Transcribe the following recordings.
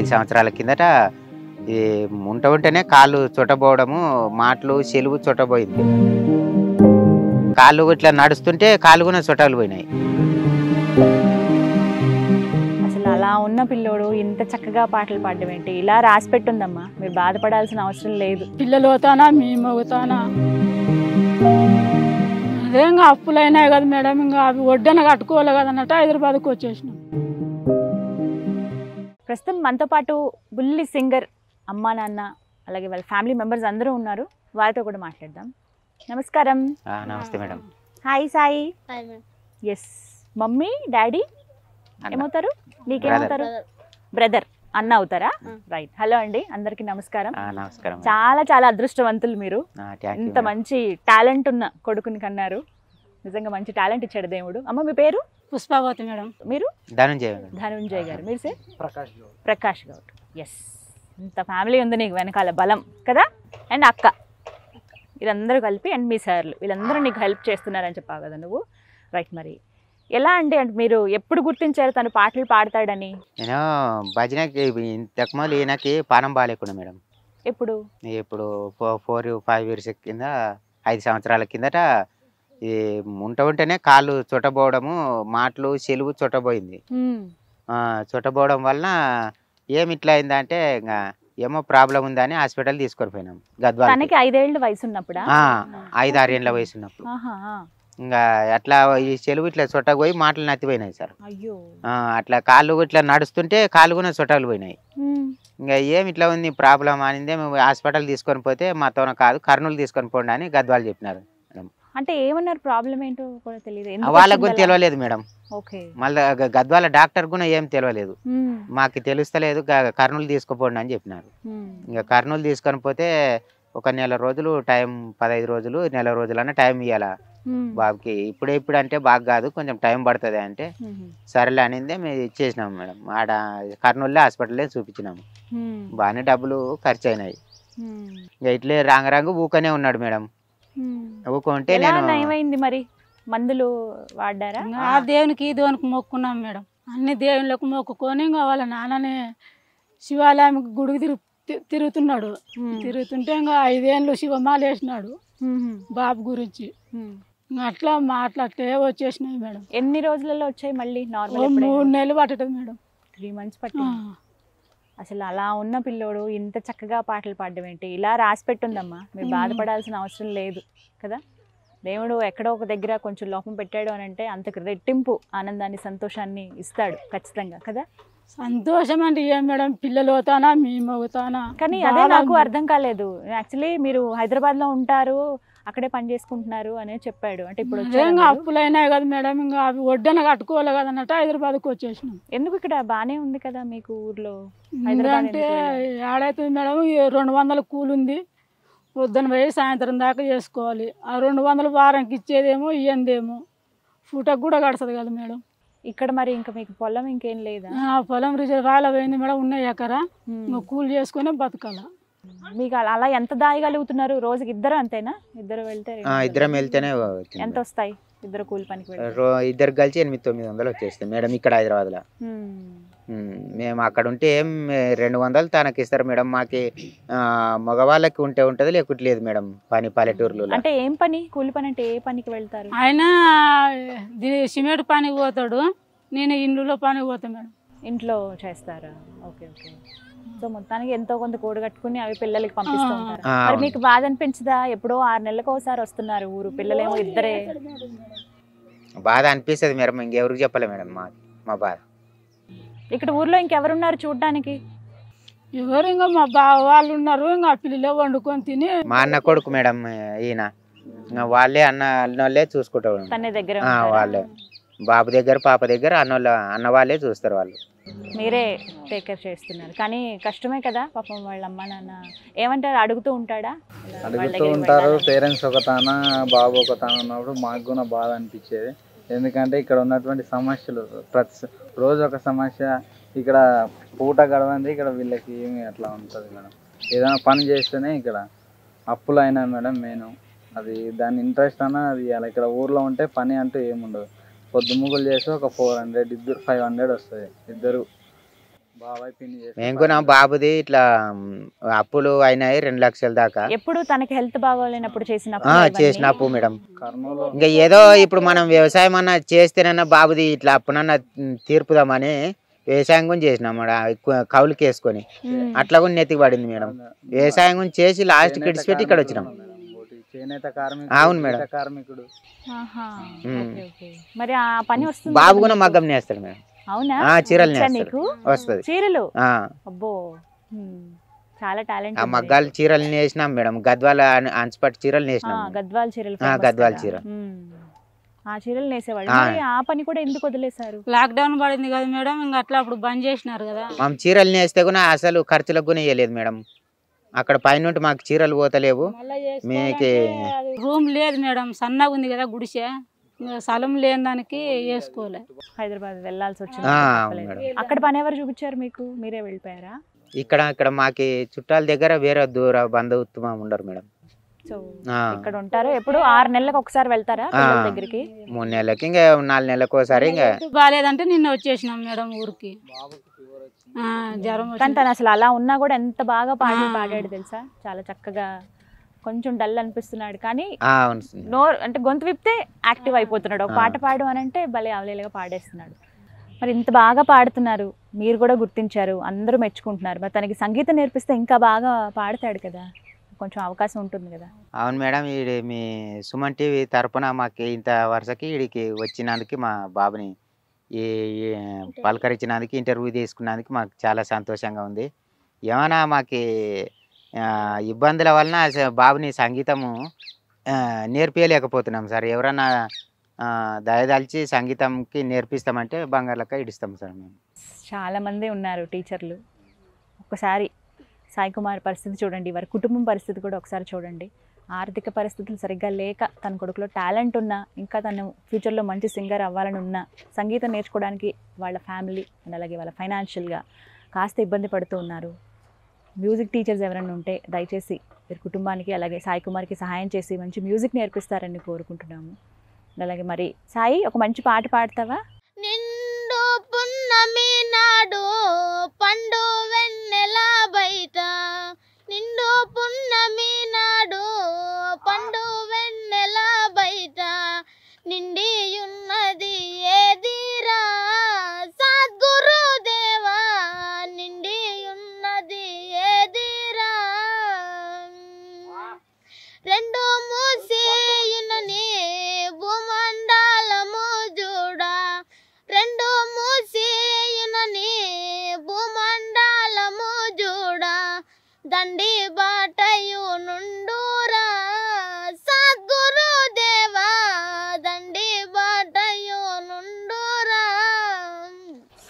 ఐదు సంవత్సరాల కిందట ఈ ఉంట ఉంటేనే కాళ్ళు చుట్టబోవడము మాటలు చెలువు చుట్టబోయింది కాళ్ళు ఇట్లా నడుస్తుంటే కాళ్ళు కూడా చుట్టాలు పోయినాయి అసలు అలా ఉన్న పిల్లోడు ఇంత చక్కగా పాటలు పాడడం ఏంటి ఇలా రాసి పెట్టుందమ్మా మీరు బాధపడాల్సిన అవసరం లేదు పిల్లలు అవుతానా మేము అవుతానా అదేం అప్పులైనాయి కదా మేడం ఇంకా అవి వడ్డన కట్టుకోవాలి కదన్నట్టు హైదరాబాద్కి వచ్చేసినాం ప్రస్తుతం మనతో పాటు బుల్లి సింగర్ అమ్మ నాన్న అలాగే వాళ్ళ ఫ్యామిలీ మెంబర్స్ అందరూ ఉన్నారు వారితో కూడా మాట్లాడదాం నమస్కారం నమస్తే madam hi Sai yes mummy daddy ఏమవుతారు నీకేమవుతారు బ్రదర్ అన్న అవుతారా రైట్ హలో అండి అందరికి నమస్కారం నమస్కారం చాలా చాలా అదృష్టవంతులు మీరు ఇంత మంచి టాలెంట్ ఉన్న కొడుకుని కన్నారు నిజంగా మంచి టాలెంట్ ఇచ్చాడు దేవుడు అమ్మ మీ పేరు పుష్పావతి మేడం మీరు ధనుంజయ్ ధనుంజయ్ గారు మీరు సార్ ప్రకాష్ గౌడ్ ప్రకాష్ గౌడ్ ఎస్ ఇంత ఫ్యామిలీ ఉంది నీకు వెనకాల బలం కదా అండ్ అక్క వీళ్ళందరూ కలిపి అండ్ మీ సార్లు వీళ్ళందరూ నీకు హెల్ప్ చేస్తున్నారని చెప్పావు కదా నువ్వు రైట్ మరి ఎలా అండి అంటే మీరు ఎప్పుడు గుర్తించారు తను పాటలు పాడతాడని నేను భజనకి ఇంతకుమాలు ఈయనకి పానం బాగాలేకుండా మేడం ఎప్పుడు ఇప్పుడు ఫోర్ ఫైవ్ ఇయర్స్ కింద ఐదు సంవత్సరాల కిందట ఇది ఉంట ఉంటేనే కాళ్ళు చుట్టబోవడము మాటలు చెలువు చుట్టబోయింది చుట్టబోవడం వలన ఏమి ఇట్లా అయిందంటే ఇంకా ఏమో ప్రాబ్లం ఉందని హాస్పిటల్ తీసుకొని పోయినాం గద్వాల ఐదేళ్ళ వయసు ఉన్నప్పుడు ఐదు ఏళ్ళ వయసు ఉన్నప్పుడు ఇంకా అట్లా ఈ చెలువు ఇట్లా చొట్టకు పోయి మాటలు నత్తిపోయినాయి సార్ అట్లా కాళ్ళు ఇట్లా నడుస్తుంటే కాళ్ళు కూడా చుట్టలు పోయినాయి ఇంకా ఏమి ఇట్లా ఉంది ప్రాబ్లం అనింది హాస్పిటల్ తీసుకొని పోతే మాతో కాదు కర్నూలు తీసుకొని పోండి అని గద్వాలు చెప్పినారు అంటే ఏమన్నారు ప్రాబ్లం ఏంటో కూడా తెలియదు వాళ్ళకు కూడా తెలియలేదు మేడం మళ్ళీ గద్వాల డాక్టర్ కూడా ఏం తెలియలేదు మాకు తెలుస్తలేదు కర్నూలు తీసుకుపోండి అని చెప్పినారు ఇంకా కర్నూలు తీసుకొని పోతే ఒక నెల రోజులు టైం పదహైదు రోజులు నెల రోజులు అన్న టైం ఇవ్వాల బాబుకి ఇప్పుడే ఇప్పుడు అంటే బాగా కాదు కొంచెం టైం పడుతుంది అంటే సరేలే అనిందే మేము ఇచ్చేసినాము మేడం ఆడ కర్నూలులో హాస్పిటల్లో చూపించినాము బాగానే డబ్బులు ఖర్చు అయినాయి ఇట్లే రాంగ రాంగు ఊకనే ఉన్నాడు మేడం నేను నయమైంది మరి మందులు వాడారా ఆ దేవునికి ఈ దేవునికి మొక్కున్నాం మేడం అన్ని దేవుళ్ళకు మొక్కుకొని ఇంకా వాళ్ళ నాన్ననే శివాలయంకి గుడికి తిరుగు తిరుగుతున్నాడు తిరుగుతుంటే ఇంకా ఐదేళ్ళు శివమాల వేసినాడు బాబు గురించి అట్లా మాట్లాడితే వచ్చేసినాయి మేడం ఎన్ని రోజులలో వచ్చాయి మళ్ళీ నార్మల్ మూడు నెలలు పట్టడం మేడం త్రీ మంత్స్ పట్టి అసలు అలా ఉన్న పిల్లోడు ఇంత చక్కగా పాటలు పాడడం ఏంటి ఇలా రాసి పెట్టుందమ్మా మీరు బాధపడాల్సిన అవసరం లేదు కదా దేవుడు ఎక్కడో ఒక దగ్గర కొంచెం లోపం పెట్టాడు అని అంటే అంతకు రెట్టింపు ఆనందాన్ని సంతోషాన్ని ఇస్తాడు ఖచ్చితంగా కదా సంతోషం అంటే ఏం మేడం పిల్లలు అవుతానా మేము అవుతానా కానీ అదే నాకు అర్థం కాలేదు యాక్చువల్లీ మీరు హైదరాబాద్లో ఉంటారు అక్కడే పని చేసుకుంటున్నారు అనే చెప్పాడు అంటే ఇప్పుడు అప్పులైనా కదా మేడం ఇంకా అవి వడ్డన కట్టుకోవాలి కదా అన్నట్టు హైదరాబాద్కి వచ్చేసినాం ఎందుకు ఇక్కడ బాగానే ఉంది కదా మీకు ఊర్లో అంటే ఏడైతుంది మేడం రెండు వందల కూలుంది ఉంది పొద్దున పోయి సాయంత్రం దాకా చేసుకోవాలి ఆ రెండు వందలు వారానికి ఇచ్చేదేమో ఇయ్యందేమో ఫుటకు కూడా కడుతుంది కదా మేడం ఇక్కడ మరి ఇంకా మీకు పొలం ఇంకేం లేదా పొలం రిజర్వ్ అయింది మేడం ఉన్నాయి ఎకరా కూలి చేసుకునే బతకాల మీకు అలా ఎంత దాయగలుగుతున్నారు రోజుకి ఇద్దరు అంతేనా ఇద్దరు వెళ్తే ఇద్దరం వెళ్తేనే ఎంత వస్తాయి ఇద్దరు కూలి పనికి ఇద్దరు కలిసి ఎనిమిది తొమ్మిది వందలు వచ్చేస్తాయి మేడం ఇక్కడ హైదరాబాద్లో మేము అక్కడ ఉంటే ఏం రెండు వందలు తనకి ఇస్తారు మేడం మాకి మగవాళ్ళకి ఉంటే ఉంటది లేకుంటే లేదు మేడం పని పల్లెటూరులో అంటే ఏం పని కూలి పని అంటే ఏ పనికి వెళ్తారు ఆయన సిమెంట్ పనికి పోతాడు నేను ఇండ్లలో పని పోతాను మేడం ఇంట్లో చేస్తారా ఓకే ఓకే సో మొత్తానికి ఎంతో కొంత కోడి కట్టుకుని అవి పిల్లలకి పంపిస్తూ మరి మీకు బాధ అనిపించదా ఎప్పుడో ఆరు నెలలకు ఒకసారి వస్తున్నారు ఊరు పిల్లలేమో ఇద్దరే బాధ అనిపిస్తుంది మేడం ఇంకెవరికి చెప్పలే మేడం మా మా బాధ ఇక్కడ ఊర్లో ఇంకెవరున్నారు చూడడానికి ఎవరు ఇంకా మా బావ వాళ్ళు ఉన్నారు ఇంకా పిల్లలే వండుకొని తిని మా అన్న కొడుకు మేడం ఈయన వాళ్ళే అన్న అన్నోళ్ళే చూసుకుంటారు వాళ్ళే బాబు దగ్గర పాప దగ్గర అన్నోళ్ళ అన్న వాళ్ళే చూస్తారు వాళ్ళు మీరే టేక్ కేర్ చేస్తున్నారు కానీ కష్టమే కదా పాపం వాళ్ళ అమ్మ నాన్న ఏమంటారు అడుగుతూ ఉంటాడా అడుగుతూ ఉంటారు పేరెంట్స్ ఒక తాన బాబు ఒక తాన ఉన్నప్పుడు మాకు కూడా బాధ అనిపించేది ఎందుకంటే ఇక్కడ ఉన్నటువంటి సమస్యలు ప్రతి రోజు ఒక సమస్య ఇక్కడ పూట గడవంది ఇక్కడ వీళ్ళకి ఏమి అట్లా ఉంటుంది మేడం ఏదైనా పని చేస్తేనే ఇక్కడ అప్పులైనా మేడం నేను అది దాని ఇంట్రెస్ట్ అన్నా అది అలా ఇక్కడ ఊర్లో ఉంటే పని అంటూ ఏముండదు పొద్దు ముగ్గులు చేస్తే ఒక ఫోర్ హండ్రెడ్ ఇద్దరు ఫైవ్ హండ్రెడ్ వస్తుంది ఇద్దరు మేము కూడా బాబుది ఇట్లా అప్పులు అయినాయి రెండు లక్షల దాకా ఎప్పుడు తనకి హెల్త్ బాగోలేనప్పుడు చేసిన ఆ, చేసిన అప్పు మేడం ఇంకా ఏదో ఇప్పుడు మనం వ్యవసాయం అన్న చేస్తేనన్నా బాబుది ఇట్లా అప్పునన్నా తీర్పుదామని వ్యవసాయం గురించి చేసినాం మేడం ఎక్కువ కౌలుకేసుకొని అట్లా కూడా నెత్తికి పడింది మేడం వ్యవసాయం గురించి చేసి లాస్ట్ కిడ్స్ పెట్టి ఇక్కడ వచ్చినాం మరి ఆ పని బాబు కూడా మగ్గం నేస్తాడు మేడం అవునా చీరలు వస్తుంది చీరలు చాలా టాలెంట్ మగ్గాల చీరలు నేసినాం మేడం గద్వాల అంచుపట్టు చీరలు నేసినాం గద్వాల చీరలు గద్వాల చీర ఆ చీరలు నేసేవాళ్ళు ఆ పని కూడా ఎందుకు వదిలేశారు లాక్డౌన్ పడింది కదా మేడం ఇంకా అట్లా అప్పుడు బంద్ చేసినారు కదా మేము చీరలు నేస్తే కూడా అసలు ఖర్చులకు కూడా వేయలేదు మేడం అక్కడ పైన మాకు చీరలు పోతలేవు మీకు రూమ్ లేదు మేడం సన్నగా ఉంది కదా గుడిసె స్థలం లేని దానికి వేసుకోలే హైదరాబాద్ వెళ్ళాల్సి వచ్చింది అక్కడ పని ఎవరు చూపించారు మీకు మీరే వెళ్ళిపోయారా ఇక్కడ ఇక్కడ మాకి చుట్టాల దగ్గర వేరే దూర బంధుత్వం ఉండరు మేడం ఇక్కడ ఉంటారు ఎప్పుడు ఆరు నెలలకు ఒకసారి వెళ్తారా దగ్గరికి మూడు నెలలకి ఇంకా నాలుగు నెలలకు ఒకసారి ఇంకా బాగాలేదంటే నిన్న వచ్చేసినాం మేడం ఊరికి జ్వరం తను అసలు అలా ఉన్నా కూడా ఎంత బాగా పాడి పాడాడు తెలుసా చాలా చక్కగా కొంచెం డల్ అనిపిస్తున్నాడు కానీ నోరు అంటే గొంతు విప్తే యాక్టివ్ అయిపోతున్నాడు ఒక పాట పాడు అని అంటే భలే అవలేలుగా పాడేస్తున్నాడు మరి ఇంత బాగా పాడుతున్నారు మీరు కూడా గుర్తించారు అందరూ మెచ్చుకుంటున్నారు మరి తనకి సంగీతం నేర్పిస్తే ఇంకా బాగా పాడతాడు కదా కొంచెం అవకాశం ఉంటుంది కదా అవును మేడం ఈ మీ సుమన్ టీవీ తరపున మాకు ఇంత వరుసకి వీడికి వచ్చినందుకు మా బాబుని ఈ పలకరించినందుకు ఇంటర్వ్యూ తీసుకున్నందుకు మాకు చాలా సంతోషంగా ఉంది ఏమైనా మాకు ఇబ్బందుల వలన బాబుని సంగీతము నేర్పించలేకపోతున్నాం సార్ ఎవరన్నా దయదాల్చి సంగీతంకి నేర్పిస్తామంటే బంగారులక్క ఇడిస్తాం సార్ మేము చాలామంది ఉన్నారు టీచర్లు ఒకసారి సాయి కుమార్ పరిస్థితి చూడండి వారి కుటుంబం పరిస్థితి కూడా ఒకసారి చూడండి ఆర్థిక పరిస్థితులు సరిగ్గా లేక తన కొడుకులో టాలెంట్ ఉన్నా ఇంకా తను ఫ్యూచర్లో మంచి సింగర్ అవ్వాలని ఉన్నా సంగీతం నేర్చుకోవడానికి వాళ్ళ ఫ్యామిలీ అండ్ అలాగే వాళ్ళ ఫైనాన్షియల్గా కాస్త ఇబ్బంది పడుతూ ఉన్నారు మ్యూజిక్ టీచర్స్ ఎవరైనా ఉంటే దయచేసి మీరు కుటుంబానికి అలాగే సాయి కుమార్కి సహాయం చేసి మంచి మ్యూజిక్ నేర్పిస్తారని కోరుకుంటున్నాము అలాగే మరి సాయి ఒక మంచి పాట పాడతావా నిండు పున్నమి నాడు పండు వెన్నెలా బయట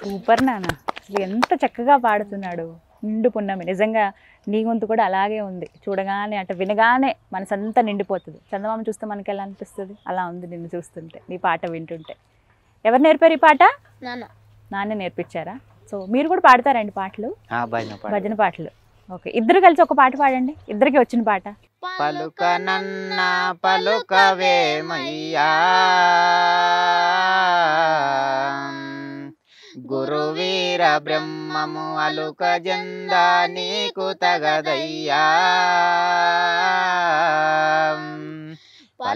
సూపర్ నాన్న అసలు ఎంత చక్కగా పాడుతున్నాడు పున్నమి నిజంగా నీ గొంతు కూడా అలాగే ఉంది చూడగానే అంటే వినగానే మనసంతా నిండిపోతుంది చందమామ చూస్తే మనకి ఎలా అనిపిస్తుంది అలా ఉంది నిన్ను చూస్తుంటే నీ పాట వింటుంటే ఎవరు నేర్పారు ఈ పాట నాన్నే నేర్పించారా సో మీరు కూడా పాడతారండి పాటలు భజన పాటలు ఓకే ఇద్దరు కలిసి ఒక పాట పాడండి ఇద్దరికి వచ్చిన పాట పలుక నన్న వేమయ్యా పరమేర బ్రహ్మము అలుక జందా నీకు తగదయ్యా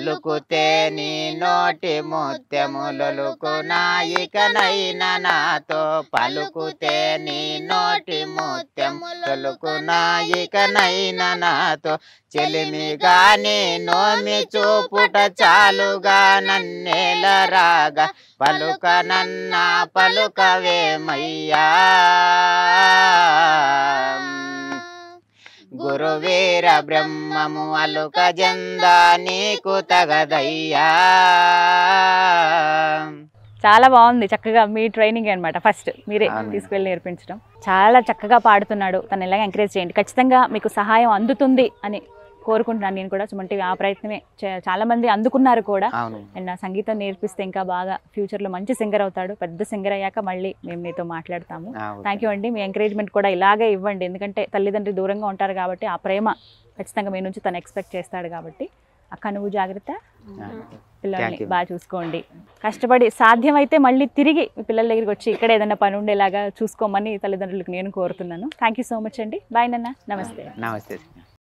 పలుకుతే నీ నోటి ముత్యములొలుకునాయికనైన నాతో పలుకుతే నీ నోటి ముత్యములొలుకునాయికనైన నాతో చెలిమిగానే నోమి చూపుట చాలుగా నన్నేల రాగా పలుక నన్న పలుకవేమయ్యా గురువీర బ్రహ్మము అలుక జందా నీకు తగదయ్యా చాలా బాగుంది చక్కగా మీ ట్రైనింగ్ అనమాట ఫస్ట్ మీరే తీసుకెళ్ళి నేర్పించడం చాలా చక్కగా పాడుతున్నాడు తను ఇలాగ ఎంకరేజ్ చేయండి ఖచ్చితంగా మీకు సహాయం అందుతుంది అని కోరుకుంటున్నాను నేను కూడా సుమన్ ఆ ప్రయత్నమే చాలా మంది అందుకున్నారు కూడా నా సంగీతం నేర్పిస్తే ఇంకా బాగా ఫ్యూచర్ లో మంచి సింగర్ అవుతాడు పెద్ద సింగర్ అయ్యాక మళ్ళీ మేము మీతో మాట్లాడతాము థ్యాంక్ యూ అండి మీ ఎంకరేజ్మెంట్ కూడా ఇలాగే ఇవ్వండి ఎందుకంటే తల్లిదండ్రులు దూరంగా ఉంటారు కాబట్టి ఆ ప్రేమ ఖచ్చితంగా మీ నుంచి తను ఎక్స్పెక్ట్ చేస్తాడు కాబట్టి అక్క నువ్వు జాగ్రత్త పిల్లల్ని బాగా చూసుకోండి కష్టపడి సాధ్యమైతే మళ్ళీ తిరిగి పిల్లల దగ్గరికి వచ్చి ఇక్కడ ఏదైనా పని ఉండేలాగా చూసుకోమని తల్లిదండ్రులకు నేను కోరుతున్నాను థ్యాంక్ యూ సో మచ్ అండి బాయ్ నన్న నమస్తే నమస్తే